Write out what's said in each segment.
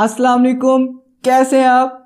अस्सलाम वालेकुम कैसे हैं आप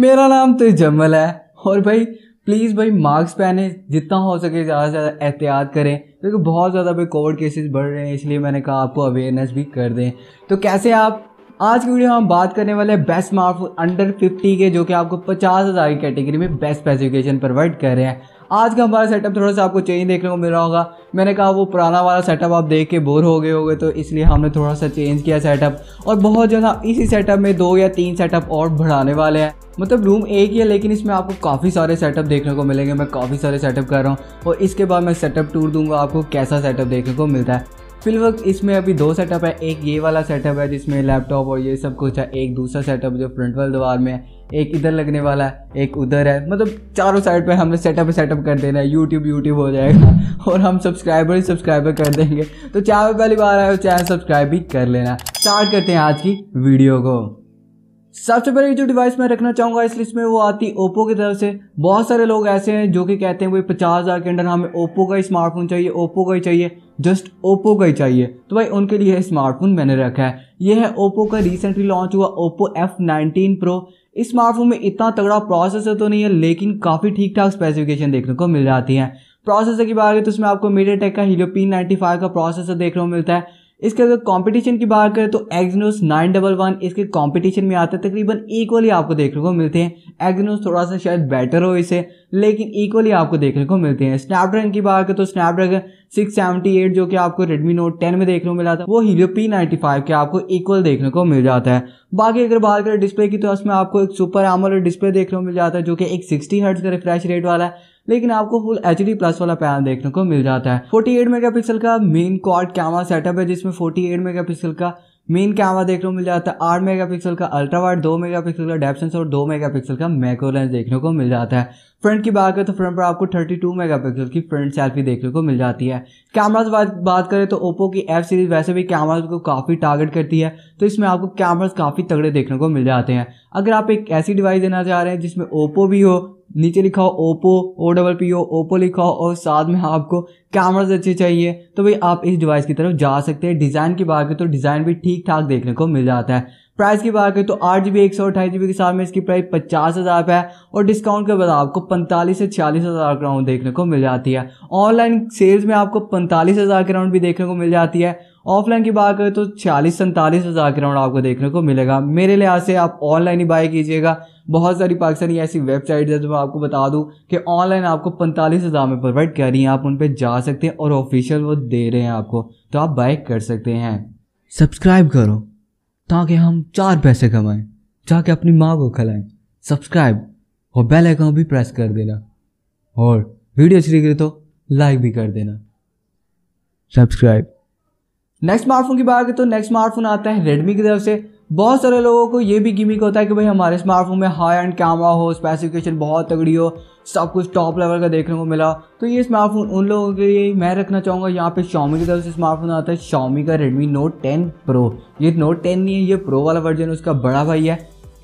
मेरा नाम तो जमल है और भाई प्लीज़ भाई मास्क पहने जितना हो सके ज़्यादा से ज़्यादा एहतियात करें क्योंकि तो बहुत ज़्यादा भाई कोविड केसेस बढ़ रहे हैं इसलिए मैंने कहा आपको अवेयरनेस भी कर दें तो कैसे आप आज की वीडियो हम बात करने वाले हैं बेस्ट स्मार्टफोन अंडर 50 के जो कि आपको पचास हज़ार की कैटेगरी में बेस्ट स्पेसिफिकेशन प्रोवाइड कर रहे हैं आज का हमारा सेटअप थोड़ा सा आपको चेंज देखने को मिल रहा होगा मैंने कहा वो पुराना वाला सेटअप आप देख के बोर हो गए होगे तो इसलिए हमने थोड़ा सा चेंज किया सेटअप और बहुत जगह इसी सेटअप में दो या तीन सेटअप और बढ़ाने वाले हैं मतलब रूम एक ही है लेकिन इसमें आपको काफ़ी सारे सेटअप देखने को मिलेंगे मैं काफ़ी सारे सेटअप कर रहा हूँ और इसके बाद मैं सेटअप टूर दूंगा आपको कैसा सेटअप देखने को मिलता है वक्त इसमें अभी दो सेटअप है एक ये वाला सेटअप है जिसमें लैपटॉप और ये सब कुछ है एक दूसरा सेटअप जो फ्रंट वाल दीवार में है एक इधर लगने वाला है एक उधर है मतलब चारों साइड पे हमने सेटअप सेटअप कर देना है यूट्यूब यूट्यूब हो जाएगा और हम सब्सक्राइबर ही सब्सक्राइबर कर देंगे तो चाहे पहली बार आए हो चैनल सब्सक्राइब भी कर लेना स्टार्ट करते हैं आज की वीडियो को सबसे पहले जो डिवाइस मैं रखना चाहूँगा इस लिस्ट में वो आती है ओप्पो की तरफ से बहुत सारे लोग ऐसे हैं जो कि कहते हैं भाई पचास हज़ार के अंडर हमें ओप्पो का ही स्मार्टफोन चाहिए ओप्पो का ही चाहिए जस्ट ओप्पो का ही चाहिए तो भाई उनके लिए स्मार्टफोन मैंने रखा है यह है ओप्पो का रिसेंटली लॉन्च हुआ ओप्पो एफ नाइनटीन प्रो इस स्मार्टफोन में इतना तगड़ा प्रोसेसर तो नहीं है लेकिन काफ़ी ठीक ठाक स्पेसिफिकेशन देखने को मिल जाती है प्रोसेसर की बात करें तो इसमें आपको मीडिया टेक का हीलियो पी नाइन्टी फाइव का प्रोसेसर देखने को मिलता है इसके अगर कंपटीशन की बात करें तो एक्जनोस नाइन डबल वन इसके कंपटीशन में आते हैं तकरीबन इक्वली आपको देखने को मिलते हैं एक्जनोस थोड़ा सा शायद बेटर हो इसे लेकिन इक्वली आपको देखने को मिलते हैं स्नैपड्रैगन की बात करें तो स्नैपड्रैगन सिक्स सेवेंटी एट जो कि आपको रेडमी नोट टेन में देखने को मिला था वो हीलियो पी नाइन्टी फाइव के आपको इक्वल देखने को मिल जाता है बाकी अगर बात करें डिस्प्ले की तो इसमें आपको एक सुपर एमोलेड डिस्प्ले देखने को मिल जाता है जो कि एक सिक्सटी हर्ट्स का रिफ्रेश रेट वाला है लेकिन आपको फुल एच डी प्लस वाला पैनल देखने को मिल जाता है 48 मेगा का मेन कॉर्ड कैमरा सेटअप है जिसमें 48 मेगा का मेन कैमरा देखने को मिल जाता है आठ मेगापिक्सल का अल्ट्रा वाइड दो मेगापिक्सल का डेप और दो मेगापिक्सल का मैक्रो लेंस देखने को मिल जाता है फ्रंट की बात करें तो फ्रंट पर आपको 32 मेगापिक्सल की फ्रंट सेल्फी देखने को मिल जाती है कैमराज बात बात करें तो ओप्पो की एफ सीरीज वैसे भी कैमराज को काफ़ी टारगेट करती है तो इसमें आपको कैमराज काफ़ी तगड़े देखने को मिल जाते हैं अगर आप एक ऐसी डिवाइस देना चाह रहे हैं जिसमें ओप्पो भी हो नीचे लिखा हो Oppo O double P O Oppo लिखा हो और साथ में आपको कैमराज अच्छे चाहिए तो भाई आप इस डिवाइस की तरफ जा सकते हैं डिज़ाइन की बात करें तो डिज़ाइन भी ठीक ठाक देखने को मिल जाता है प्राइस की बात करें तो आठ जी बी एक सौ अठाईस जी बी के साथ में इसकी प्राइस पचास हज़ार रुपये है और डिस्काउंट के बाद आपको पैंतालीस से छियालीस हज़ार के राउंड देखने को मिल जाती है ऑनलाइन सेल्स में आपको पैंतालीस हज़ार के राउंड भी देखने को मिल जाती है ऑफलाइन की बात करें तो छियालीस सैंतालीस हज़ार के राउंड आपको देखने को मिलेगा मेरे लिहाज से आप ऑनलाइन ही बाय कीजिएगा बहुत सारी पाकिस्तानी ऐसी वेबसाइट है जो मैं आपको बता दूं कि ऑनलाइन आपको पैंतालीस हज़ार में प्रोवाइड कर रही हैं आप उन पर जा सकते हैं और ऑफिशियल वो दे रहे हैं आपको तो आप बाय कर सकते हैं सब्सक्राइब करो ताकि हम चार पैसे कमाएँ जाके अपनी माँ को खिलाएँ सब्सक्राइब और बेल आइकन भी प्रेस कर देना और वीडियो अच्छी लगी तो लाइक भी कर देना सब्सक्राइब नेक्स्ट स्मार्टफोन की बात करें तो नेक्स्ट स्मार्टफोन आता है रेडमी की तरफ से बहुत सारे लोगों को ये भी गिमिक होता है कि भाई हमारे स्मार्टफोन में हाई एंड कैमरा हो स्पेसिफिकेशन बहुत तगड़ी हो सब कुछ टॉप लेवल का देखने को मिला तो ये स्मार्टफोन उन लोगों के लिए मैं रखना चाहूँगा यहाँ पे शॉमी की तरफ से स्मार्टफोन आता है शॉमी का रेडमी नोट 10 प्रो ये नोट 10 नहीं है ये प्रो वाला वर्जन उसका बड़ा भाई है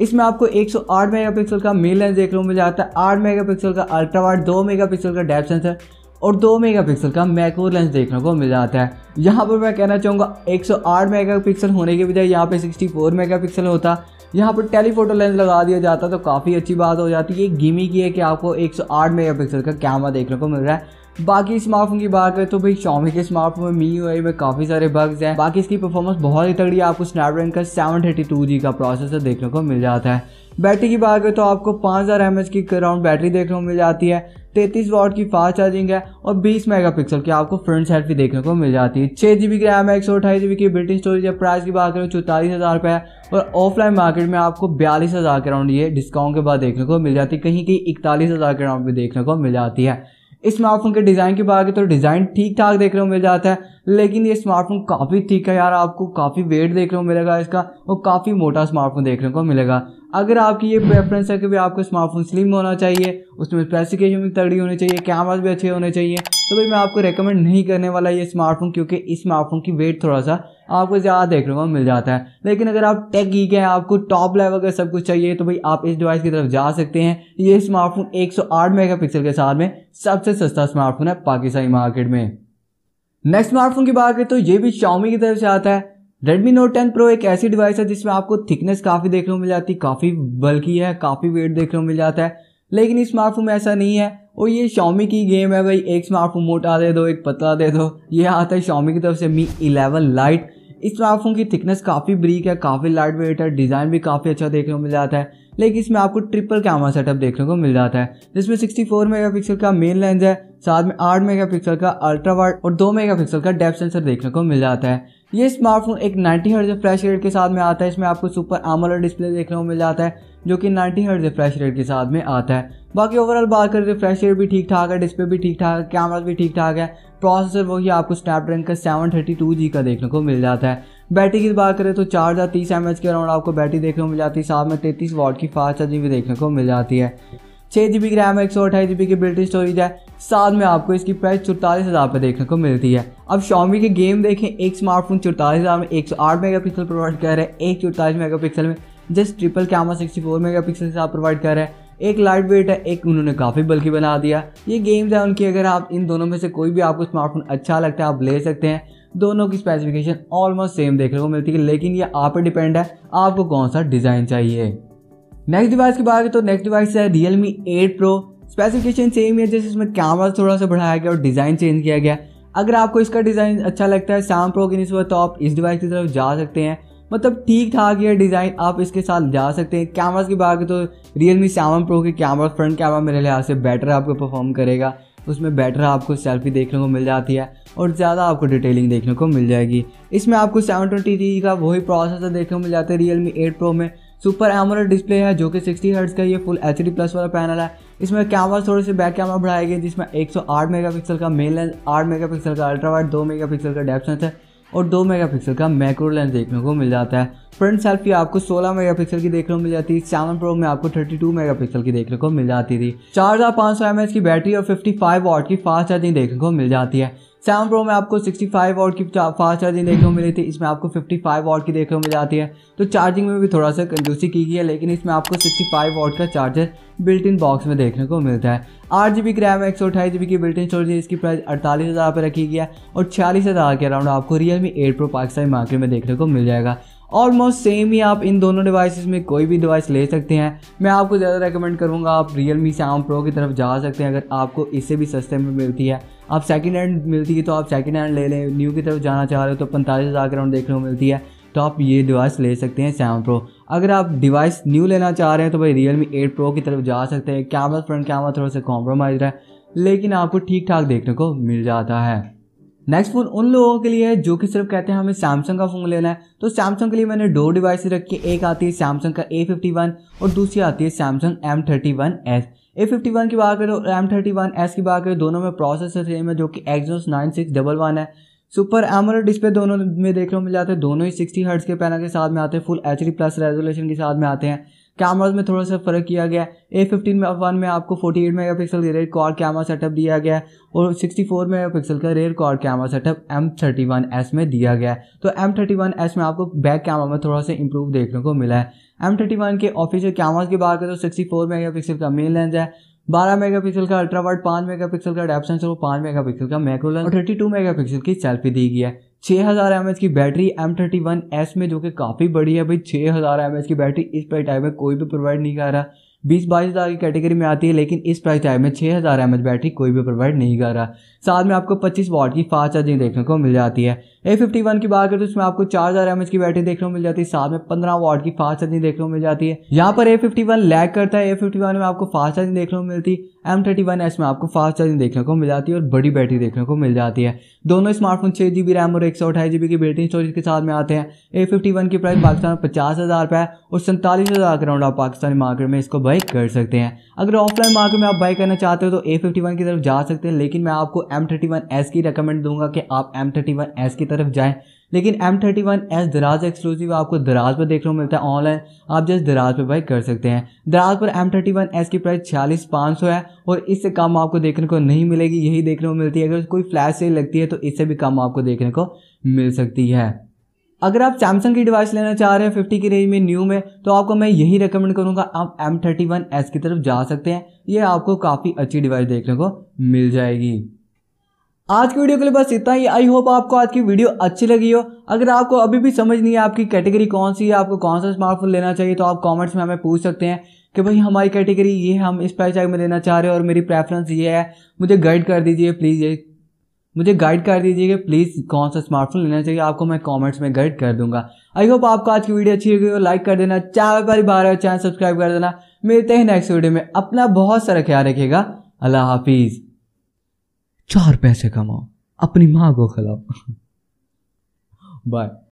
इसमें आपको 108 मेगापिक्सल का मेन लेंस देखने को मिल जाता है 8 मेगापिक्सल का अल्ट्रा वाइड 2 मेगापिक्सल का डेप सेंसर और 2 मेगापिक्सल का मैक्रो लेंस देखने को मिल जाता है यहाँ पर मैं कहना चाहूँगा 108 मेगापिक्सल होने के बजाय यहाँ पे 64 मेगापिक्सल होता यहाँ पर टेलीफोटो लेंस लगा दिया जाता तो काफ़ी अच्छी बात हो जाती है गिमी की है कि आपको 108 मेगापिक्सल का कैमरा देखने को मिल रहा है बाकी स्मार्टफोन की बात करें तो भाई शॉमी के स्मार्टफोन में मी यू में काफ़ी सारे बग्स हैं बाकी इसकी परफॉर्मेंस बहुत ही तगड़ी है आपको स्नैपड्रैगन का सेवन थर्टी टू जी का प्रोसेसर देखने को मिल जाता है बैटरी की बात करें तो आपको पाँच हज़ार एम एच की अराउंड बैटरी देखने को मिल जाती है तैतीस वॉट की फास्ट चार्जिंग है और 20 मेगापिक्सल की आपको फ्रंट साइड भी देखने को मिल जाती है छः जी बी की रैम है एक सौ अठाईस जी बी की बिल्टिंग स्टोरेज है प्राइस की बात करें तो चौतालीस हज़ार रुपये है और ऑफलाइन मार्केट में आपको बयालीस हज़ार के अराउंड ये डिस्काउंट के बाद देखने को मिल जाती है कहीं कहीं इकतालीस हज़ार के अराउंड भी देखने को मिल जाती है स्मार्टफोन के डिज़ाइन की बात करें तो डिज़ाइन ठीक ठाक देखने को मिल जाता है लेकिन ये स्मार्टफोन काफ़ी ठीक है यार आपको काफ़ी वेट देखने को मिलेगा इसका और काफ़ी मोटा स्मार्टफोन देखने को मिलेगा अगर आपकी ये प्रेफरेंस है कि भाई आपको स्मार्टफोन स्लिम होना चाहिए उसमें स्पेसिफिकेशन भी तगड़ी होनी चाहिए कैमराज भी अच्छे होने चाहिए तो भाई मैं आपको रिकमेंड नहीं करने वाला ये स्मार्टफोन क्योंकि इस स्मार्टफोन की वेट थोड़ा सा आपको ज़्यादा देखने को मिल जाता है लेकिन अगर आप टेक ही हैं आपको टॉप लेवल का सब कुछ चाहिए तो भाई आप इस डिवाइस की तरफ जा सकते हैं ये स्मार्टफोन 108 मेगापिक्सल के साथ में सबसे सस्ता स्मार्टफोन है पाकिस्तानी मार्केट में नेक्स्ट स्मार्टफोन की बात करें तो ये भी शाउमी की तरफ से आता है Redmi Note 10 Pro एक ऐसी डिवाइस है जिसमें आपको थिकनेस काफ़ी देखने को मिल जाती है काफ़ी बल्कि है काफ़ी वेट देखने को मिल जाता है लेकिन इस स्मार्टफोन में ऐसा नहीं है और ये शाओमी की गेम है भाई एक स्मार्टफोन मोटा दे दो एक पतला दे दो ये आता है शाओमी की तरफ से मी 11 लाइट इस स्मार्टफोन आप फोन की थिकनेस काफ़ी ब्रीक है काफ़ी लाइट वेट है डिज़ाइन भी काफ़ी अच्छा देखने को मिल जाता है लेकिन इसमें आपको ट्रिपल कैमरा सेटअप देखने को मिल जाता है जिसमें 64 मेगापिक्सल का मेन लेंस है साथ में 8 मेगापिक्सल का अल्ट्रा वाइड और 2 मेगापिक्सल का डेप्थ सेंसर देखने को मिल जाता है ये स्मार्टफोन एक 90 हर्ज फ्रेश रेट के साथ में आता है इसमें आपको सुपर आमोलर डिस्प्ले देखने को मिल जाता है जो कि 90 हर्ज फ्रेश रेट के साथ में आता है बाकी ओवरऑल बात करें तो फ्रेश रेट भी ठीक ठाक है डिस्प्ले भी ठीक ठाक है कैमरा भी ठीक ठाक है प्रोसेसर वही आपको स्नैपड्रैगन का सेवन थर्टी टू जी का देखने को मिल जाता है बैटरी की बात करें तो चार हज़ार तीस एम एच के अराउंड आपको बैटरी देखने को मिल जाती है साथ में तैतीस वॉट की फास्ट चार्जिंग भी देखने को मिल जाती है छः जी बी की रैम है एक सौ अठाईस जी बी की बिल्ट स्टोरेज है साथ में आपको इसकी प्राइस चौतालीस हज़ार पर देखने को मिलती है अब शॉमी के गेम देखें एक स्मार्टफोन चौतालीस हज़ार में एक सौ आठ मेगा पिक्सल प्रोवाइड कर रहा है एक चौतालीस मेगा पिक्सल में just triple camera sixty four mega pixel से आप प्रोवाइड कर रहे हैं एक लाइट वेट है एक उन्होंने काफ़ी बल्कि बना दिया ये गेम्स हैं उनकी अगर आप इन दोनों में से कोई भी आपको स्मार्टफोन अच्छा लगता है आप ले सकते हैं दोनों की स्पेसिफिकेशन ऑलमोस्ट सेम देखने को मिलती है लेकिन ये आप पर डिपेंड है आपको कौन सा डिज़ाइन चाहिए नेक्स्ट डिवाइस की बात करें तो नेक्स्ट डिवाइस है Realme eight pro specification same है जैसे इसमें कैमरा थोड़ा सा बढ़ाया गया और डिज़ाइन चेंज किया गया अगर आपको इसका डिज़ाइन अच्छा लगता है सैम प्रो की नस्बत तो आप इस डिवाइस की तरफ जा सकते हैं मतलब ठीक ठाक ये डिज़ाइन आप इसके साथ जा सकते हैं कैमराज की बात करें तो रियल मी सेवन प्रो के कैमरा फ्रंट कैमरा मेरे लिहाज से बेटर आपको परफॉर्म करेगा उसमें बेटर आपको सेल्फी देखने को मिल जाती है और ज़्यादा आपको डिटेलिंग देखने को मिल जाएगी इसमें आपको सेवन ट्वेंटी का वही प्रोसेसर देखने को मिल जाता है रियल मी एट प्रो में सुपर एमोलेड डिस्प्ले है जो कि सिक्सटी हर्ट्स का ये फुल एच प्लस वाला पैनल है इसमें कैमरा थोड़े से बैक कैमरा बढ़ाया गया जिसमें 108 मेगापिक्सल का मेन लेंस 8 मेगापिक्सल का अल्ट्रा वाइट 2 मेगापिक्सल का डेप्थ है और 2 मेगापिक्सल का मैक्रो लेंस देखने को मिल जाता है फ्रंट सेल्फी आपको 16 मेगापिक्सल की देखने को मिल जाती है सेवन प्रो में आपको 32 मेगापिक्सल की देखने को मिल जाती थी चार हज़ार पाँच सौ एम एच की बैटरी और 55 वाट की फास्ट चार्जिंग देखने को मिल जाती है सेवन प्रो में आपको 65 फाइव की फास्ट चार्जिंग देखने को मिली थी इसमें आपको 55 फाइव की देखने को मिल जाती है तो चार्जिंग में भी थोड़ा सा कंजूसी की गई है लेकिन इसमें आपको 65 फाइव का चार्जर बिल्ट इन बॉक्स में देखने को मिलता है आठ जी बी रैम एक सौ अठाईस जी बी की बिल्ट इन स्टोरेज है इसकी प्राइस अड़तालीस हज़ार रुपये रखी गई है और छियालीस हज़ार के अराउंड आपको Realme eight pro Pakistani market में देखने को मिल जाएगा ऑलमोस्ट सेम ही आप इन दोनों डिवाइसेस में कोई भी डिवाइस ले सकते हैं मैं आपको ज़्यादा रेकमेंड करूँगा आप रियल मी सेवन प्रो की तरफ जा सकते हैं अगर आपको इससे भी सस्ते में मिलती है आप सेकेंड हैंड मिलती है तो आप सेकेंड हैंड ले लें न्यू की तरफ जाना चाह रहे हो तो पैंतालीस हज़ार के राउंड देखने को मिलती है तो आप ये डिवाइस ले सकते हैं सैम प्रो अगर आप डिवाइस न्यू लेना चाह रहे हैं तो भाई रियल मी एट प्रो की तरफ जा सकते हैं कैमरा फ्रंट कैमरा थोड़ा सा कॉम्प्रोमाइज है लेकिन आपको ठीक ठाक देखने को मिल जाता है नेक्स्ट फ़ोन उन लोगों के लिए है जो कि सिर्फ कहते हैं हमें सैमसंग का फ़ोन लेना है तो सैमसंग के लिए मैंने दो डिवाइस रखी एक आती है सैमसंग का ए फिफ्टी वन और दूसरी आती है Samsung M thirty one S A fifty one की बात करें और एम थर्टी वन एस की बात करें दोनों में प्रोसेसर सेम है जो कि Exynos nine six double one है सुपर एमोलेड डिस्प्ले दोनों में देखने को मिल जाते हैं दोनों ही सिक्सटी हर्ट्स के पैनल के साथ में आते हैं full H D plus resolution के साथ में आते हैं कैमराज में थोड़ा सा फ़र्क किया गया है ए फिफ्टीन में वन में आपको फोर्टी मेगा पिक्सल का रेयर कॉर कैमरा सेटअप दिया गया है और मेगा पिक्सल का rear quad camera setup M thirty one S में दिया गया है तो एम थर्टी वन एस में आपको बैक कैमरा में थोड़ा सा इंप्रूव देखने को मिला है एम थर्टी वन के ऑफिशियल कैमराज की बात करें तो सिक्सटी फोर मेगा पिक्सल का मेन लेंस है बारह मेगा पिक्सल का अल्ट्रा वाइड पाँच पिक्सल का डेप सेंसर और पाँच मेगा पिक्सल का मैक्रो लेंस और थर्टी टू मेगा पिक्सल की सेल्फी दी गई है छः हज़ार एम की battery M thirty one S में जो कि काफ़ी बड़ी है भाई छः हज़ार एम की बैटरी इस प्राइस टाइप में कोई भी प्रोवाइड नहीं कर रहा बीस बाईस हज़ार की कैटेगरी में आती है लेकिन इस प्राइस टाइप में छः हज़ार एम बैटरी कोई भी प्रोवाइड नहीं कर रहा साथ में आपको पच्चीस वॉट की फास्ट चार्जिंग देखने को मिल जाती है ए फिफ्टी वन की बात करें तो इसमें आपको चार हज़ार एम की बैटरी देखने को मिल जाती है साथ में पंद्रह वॉट की फास्ट चार्जिंग देखने को मिल जाती है यहाँ पर ए फिफ्टी वन लैक करता है ए फिफ्टी वन में आपको फास्ट चार्जिंग देखने को मिलती है एम थर्टी वन एस में आपको फास्ट चार्जिंग देखने को मिल जाती है और बड़ी बैटरी देखने को मिल जाती है दोनों स्मार्टफोन छः जी बी रैम और एक सौ अठाई जी बी की बैटरी स्टोरेज के साथ में आते हैं ए फिफ्टी वन की प्राइस पाकिस्तान में पचास हज़ार रुपये है और सैंतालीस हज़ार के राउंड आप पाकिस्तानी मार्केट में इसको बाई कर सकते हैं अगर ऑफलाइन मार्केट में आप बाई करना चाहते हो तो ए फिफ्टी वन की तरफ जा सकते हैं लेकिन मैं आपको एम थर्टी वन एस की रिकमेंड दूंगा कि आप एम थर्टी वन एस की तरफ जाएँ लेकिन M thirty one S Daraz exclusive आपको दराज पर देखने को मिलता है ऑनलाइन आप जस्ट दराज पर बाई कर सकते हैं दराज पर एम थर्टी वन एस की प्राइस छियालीस पाँच सौ है और इससे कम आपको देखने को नहीं मिलेगी यही देखने को मिलती है अगर कोई फ्लैश सेल लगती है तो इससे भी कम आपको देखने को मिल सकती है अगर आप सैमसंग की डिवाइस लेना चाह रहे हैं फिफ्टी की रेंज में न्यू में तो आपको मैं यही रिकमेंड करूंगा आप एम थर्टी वन एस की तरफ जा सकते हैं ये आपको काफ़ी अच्छी डिवाइस देखने को मिल जाएगी आज की वीडियो के लिए बस इतना ही आई होप आपको आज की वीडियो अच्छी लगी हो अगर आपको अभी भी समझ नहीं है आपकी कैटेगरी कौन सी है आपको कौन सा स्मार्टफोन लेना चाहिए तो आप कमेंट्स में हमें पूछ सकते हैं कि भाई हमारी कैटेगरी ये है हम इस प्राइस टैग में लेना चाह रहे हो और मेरी प्रेफरेंस ये है मुझे गाइड कर दीजिए प्लीज़ ये मुझे गाइड कर दीजिए कि प्लीज़ कौन सा स्मार्टफोन लेना चाहिए आपको मैं कमेंट्स में गाइड कर दूंगा आई होप आपको आज की वीडियो अच्छी लगी हो लाइक कर देना चाहे बारी बार चैनल सब्सक्राइब कर देना मिलते हैं नेक्स्ट वीडियो में अपना बहुत सारा ख्याल रखिएगा अल्लाह हाफिज़ चार पैसे कमाओ अपनी माँ को खिलाओ बाय